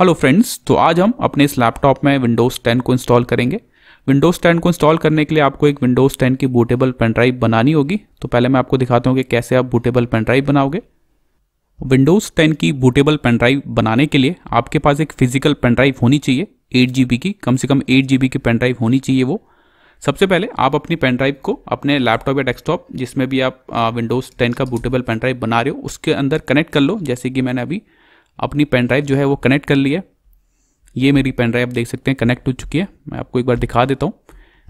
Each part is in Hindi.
हेलो फ्रेंड्स तो आज हम अपने इस लैपटॉप में विंडोज़ 10 को इंस्टॉल करेंगे विंडोज़ 10 को इंस्टॉल करने के लिए आपको एक विंडोज़ 10 की बूटेबल पेन ड्राइव बनानी होगी तो पहले मैं आपको दिखाता हूँ कि कैसे आप बूटेबल पेन ड्राइव बनाओगे विंडोज़ 10 की बूटेबल पेन ड्राइव बनाने के लिए आपके पास एक फिजिकल पेन ड्राइव होनी चाहिए एट की कम से कम एट जी की ड्राइव होनी चाहिए वो सबसे पहले आप अपनी पेन ड्राइव को अपने लैपटॉप या डेस्कटॉप जिसमें भी आप विंडोज़ टेन का बूटेबल पेन ड्राइव बना रहे हो उसके अंदर कनेक्ट कर लो जैसे कि मैंने अभी अपनी पेन ड्राइव जो है वो कनेक्ट कर लिया ये मेरी पेन ड्राइव देख सकते हैं कनेक्ट हो चुकी है मैं आपको एक बार दिखा देता हूँ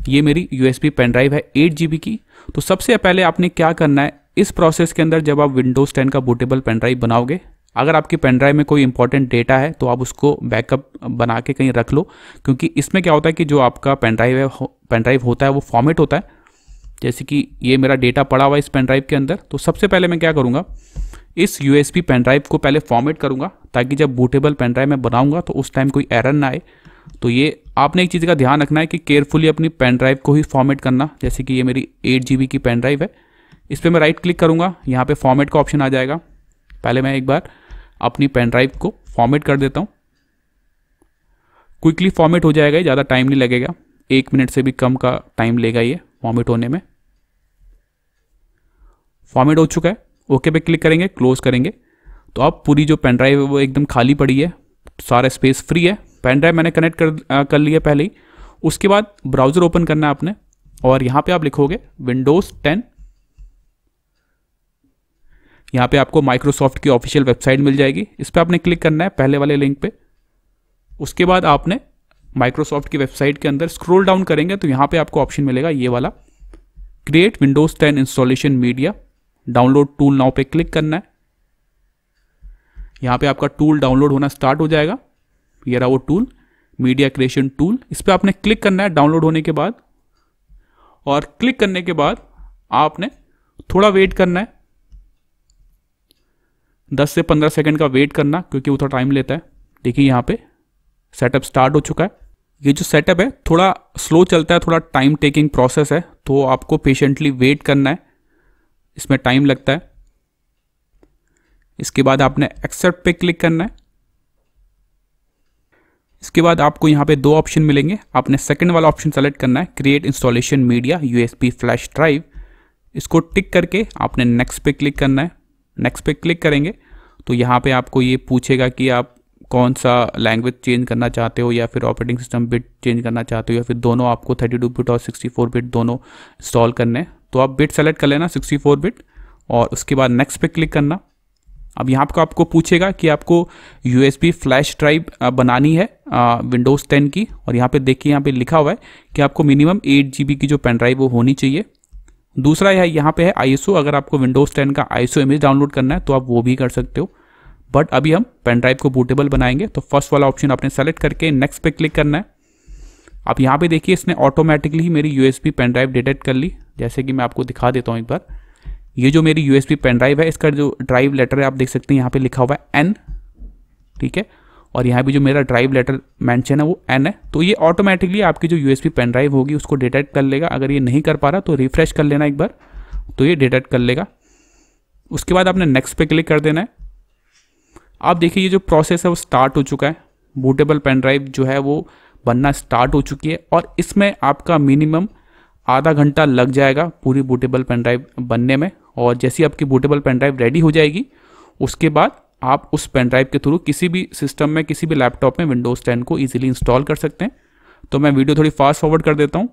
ये मेरी यू पेन ड्राइव है एट जी की तो सबसे पहले आपने क्या करना है इस प्रोसेस के अंदर जब आप विंडोज़ टेन का बूटेबल पेन ड्राइव बनाओगे अगर आपकी पेन ड्राइव में कोई इंपॉर्टेंट डेटा है तो आप उसको बैकअप बना के कहीं रख लो क्योंकि इसमें क्या होता है कि जो आपका पेन ड्राइव है पेन ड्राइव होता है वो फॉर्मेट होता है जैसे कि ये मेरा डेटा पड़ा हुआ है इस पेन ड्राइव के अंदर तो सबसे पहले मैं क्या करूँगा इस यूएसबी पेन ड्राइव को पहले फॉर्मेट करूँगा ताकि जब बूटेबल पेन ड्राइव मैं बनाऊँगा तो उस टाइम कोई एरर ना आए तो ये आपने एक चीज़ का ध्यान रखना है कि केयरफुली अपनी पेन ड्राइव को ही फॉर्मेट करना जैसे कि ये मेरी एट जी की पेन ड्राइव है इस पर मैं राइट क्लिक करूँगा यहाँ पर फॉर्मेट का ऑप्शन आ जाएगा पहले मैं एक बार अपनी पेन ड्राइव को फॉर्मेट कर देता हूँ क्विकली फॉर्मेट हो जाएगा ज़्यादा टाइम नहीं लगेगा एक मिनट से भी कम का टाइम लेगा ये फॉर्मेट होने में फॉर्मेट हो चुका है ओके पे क्लिक करेंगे क्लोज करेंगे तो अब पूरी जो पेन ड्राइव है वो एकदम खाली पड़ी है सारा स्पेस फ्री है पेन ड्राइव मैंने कनेक्ट कर आ, कर लिया पहले ही उसके बाद ब्राउज़र ओपन करना है आपने और यहाँ पे आप लिखोगे विंडोज़ टेन यहाँ पे आपको माइक्रोसॉफ्ट की ऑफिशियल वेबसाइट मिल जाएगी इस पर आपने क्लिक करना है पहले वाले लिंक पर उसके बाद आपने माइक्रोसॉफ्ट की वेबसाइट के अंदर स्क्रोल डाउन करेंगे तो यहाँ पर आपको ऑप्शन मिलेगा ये वाला create Windows ten installation media download tool now पे क्लिक करना है यहाँ पे आपका टूल डाउनलोड होना स्टार्ट हो जाएगा ये रहा वो टूल मीडिया क्रिएशन टूल इस पर आपने क्लिक करना है डाउनलोड होने के बाद और क्लिक करने के बाद आपने थोड़ा वेट करना है 10 से 15 सेकंड का वेट करना क्योंकि वो थोड़ा टाइम लेता है देखिए यहाँ पे सेटअप स्टार्ट हो चुका है ये जो सेटअप है थोड़ा स्लो चलता है थोड़ा टाइम टेकिंग प्रोसेस है तो आपको पेशेंटली वेट करना है इसमें टाइम लगता है इसके बाद आपने एक्सेप्ट पे क्लिक करना है इसके बाद आपको यहाँ पे दो ऑप्शन मिलेंगे आपने सेकंड वाला ऑप्शन सेलेक्ट करना है create installation media USB flash drive इसको टिक करके आपने नेक्स्ट पे क्लिक करना है नेक्स्ट पे क्लिक करेंगे तो यहाँ पे आपको ये पूछेगा कि आप कौन सा लैंग्वेज चेंज करना चाहते हो या फिर ऑपरेटिंग सिस्टम बिट चेंज करना चाहते हो या फिर दोनों आपको थर्टी बिट और सिक्सटी बिट दोनों इंस्टॉल करने हैं तो आप बिट सेलेक्ट कर लेना 64 बिट और उसके बाद नेक्स्ट पे क्लिक करना अब यहाँ पर आपको पूछेगा कि आपको यू फ्लैश ड्राइव बनानी है विंडोज़ टेन की और यहाँ पर देखिए यहाँ पर लिखा हुआ है कि आपको मिनिमम एट जी की जो पेन ड्राइव वो होनी चाहिए दूसरा यह यहाँ पे है आईएसओ अगर आपको विंडोज़ 10 का आईएसओ इमेज डाउनलोड करना है तो आप वो भी कर सकते हो बट अभी हम पेन ड्राइव को बूटेबल बनाएंगे तो फर्स्ट वाला ऑप्शन आपने सेलेक्ट करके नेक्स्ट पे क्लिक करना है आप यहाँ पे देखिए इसने ऑटोमेटिकली मेरी यू पेन ड्राइव डिटेक्ट कर ली जैसे कि मैं आपको दिखा देता हूँ एक बार ये जो मेरी यूएसबी पेन ड्राइव है इसका जो ड्राइव लेटर है आप देख सकते हैं यहाँ पे लिखा हुआ है एन ठीक है और यहाँ भी जो मेरा ड्राइव लेटर मैंशन है वो एन है तो ये ऑटोमेटिकली आपकी जो यूएसबी पेन ड्राइव होगी उसको डिटेक्ट कर लेगा अगर ये नहीं कर पा रहा तो रिफ्रेश कर लेना एक बार तो ये डिटेक्ट कर लेगा उसके बाद आपने नेक्स्ट पे क्लिक कर देना है आप देखिए ये जो प्रोसेस है वो स्टार्ट हो चुका है बूटेबल पेन ड्राइव जो है वो बनना स्टार्ट हो चुकी है और इसमें आपका मिनिमम आधा घंटा लग जाएगा पूरी बूटेबल पेन ड्राइव बनने में और जैसी आपकी बूटेबल पेन ड्राइव रेडी हो जाएगी उसके बाद आप उस पेन ड्राइव के थ्रू किसी भी सिस्टम में किसी भी लैपटॉप में विंडोज़ टेन को ईजिली इंस्टॉल कर सकते हैं तो मैं वीडियो थोड़ी फास्ट फॉरवर्ड कर देता हूँ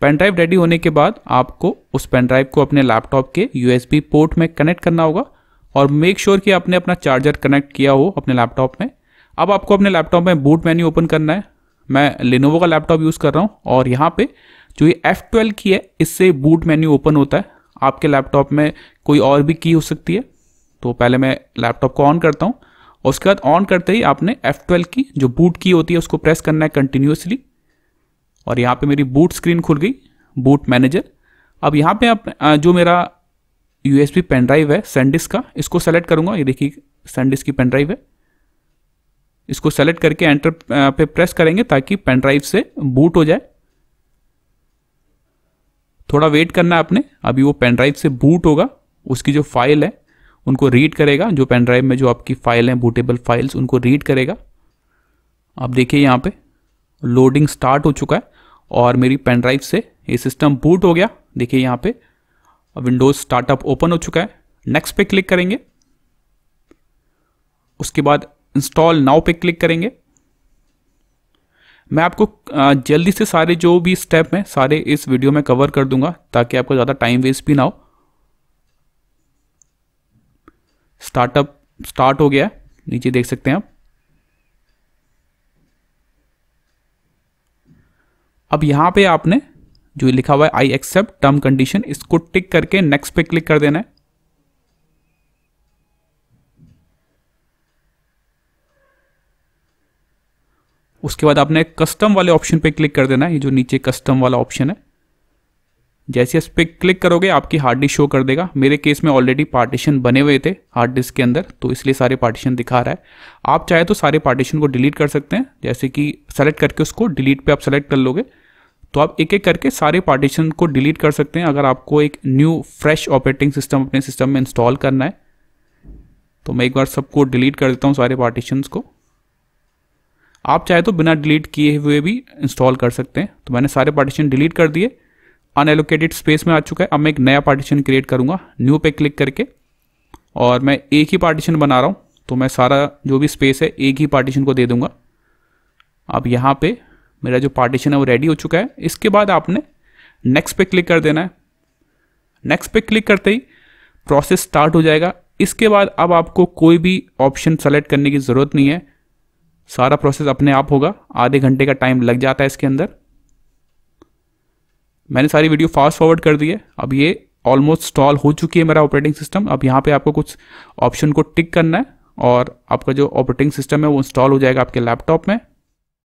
पेन ड्राइव रेडी होने के बाद आपको उस पेन ड्राइव को अपने लैपटॉप के यू पोर्ट में कनेक्ट करना होगा और मेक श्योर sure कि आपने अपना चार्जर कनेक्ट किया हो अपने लैपटॉप में अब आपको अपने लैपटॉप में बूट मेन्यू ओपन करना है मैं लिनोवो का लैपटॉप यूज़ कर रहा हूँ और यहाँ पे जो ये एफ़ ट्वेल्व की है इससे बूट मेन्यू ओपन होता है आपके लैपटॉप में कोई और भी की हो सकती है तो पहले मैं लैपटॉप को ऑन करता हूँ उसके बाद ऑन करते ही आपने एफ़ ट्वेल्व की जो बूट की होती है उसको प्रेस करना है कंटिन्यूसली और यहाँ पर मेरी बूट स्क्रीन खुल गई बूट मैनेजर अब यहाँ पर आप जो मेरा यू एस पेन ड्राइव है सेंडिस का इसको सेलेक्ट करूँगा ये देखिए सेंडिस की पेन ड्राइव है इसको सेलेक्ट करके एंटर पे प्रेस करेंगे ताकि पेन ड्राइव से बूट हो जाए थोड़ा वेट करना है आपने अभी वो पेन ड्राइव से बूट होगा उसकी जो फाइल है उनको रीड करेगा जो पेन ड्राइव में जो आपकी फाइल हैं बूटेबल फाइल्स उनको रीड करेगा आप देखिए यहाँ पे लोडिंग स्टार्ट हो चुका है और मेरी पेन ड्राइव से ये सिस्टम बूट हो गया देखिए यहाँ पे विंडोज स्टार्टअप ओपन हो चुका है नेक्स्ट पे क्लिक करेंगे उसके बाद इंस्टॉल नाउ पे क्लिक करेंगे मैं आपको जल्दी से सारे जो भी स्टेप हैं सारे इस वीडियो में कवर कर दूंगा ताकि आपको ज़्यादा टाइम वेस्ट भी ना हो स्टार्टअप स्टार्ट हो गया नीचे देख सकते हैं आप अब यहाँ पे आपने जो लिखा हुआ है आई एक्सेप्ट टर्म कंडीशन इसको टिक करके नेक्स्ट पे क्लिक कर देना है उसके बाद आपने कस्टम वाले ऑप्शन पे क्लिक कर देना है ये जो नीचे कस्टम वाला ऑप्शन है जैसे इस पर क्लिक करोगे आपकी हार्ड डिस्क शो कर देगा मेरे केस में ऑलरेडी पार्टीशन बने हुए थे हार्ड डिस्क के अंदर तो इसलिए सारे पार्टीशन दिखा रहा है आप चाहे तो सारे पार्टीशन को डिलीट कर सकते हैं जैसे कि सेलेक्ट करके उसको डिलीट पे आप सेलेक्ट कर लोगे तो आप एक एक करके सारे पार्टीशन को डिलीट कर सकते हैं अगर आपको एक न्यू फ्रेश ऑपरेटिंग सिस्टम अपने सिस्टम में इंस्टॉल करना है तो मैं एक बार सबको डिलीट कर देता हूँ सारे पार्टीशन को आप चाहे तो बिना डिलीट किए हुए भी इंस्टॉल कर सकते हैं तो मैंने सारे पार्टीशन डिलीट कर दिए अनएलोकेटेड स्पेस में आ चुका है अब मैं एक नया पार्टीशन क्रिएट करूँगा न्यू पे क्लिक करके और मैं एक ही पार्टीशन बना रहा हूँ तो मैं सारा जो भी स्पेस है एक ही पार्टीशन को दे दूँगा अब यहाँ पे मेरा जो पार्टीशन है वो रेडी हो चुका है इसके बाद आपने नेक्स्ट पे क्लिक कर देना है नेक्स्ट पे क्लिक करते ही प्रोसेस स्टार्ट हो जाएगा इसके बाद अब आपको कोई भी ऑप्शन सेलेक्ट करने की ज़रूरत नहीं है सारा प्रोसेस अपने आप होगा आधे घंटे का टाइम लग जाता है इसके अंदर मैंने सारी वीडियो फास्ट फॉरवर्ड कर दी है अब ये ऑलमोस्ट स्टॉल हो चुकी है मेरा ऑपरेटिंग सिस्टम अब यहाँ पे आपको कुछ ऑप्शन को टिक करना है और आपका जो ऑपरेटिंग सिस्टम है वो इंस्टॉल हो जाएगा आपके लैपटॉप में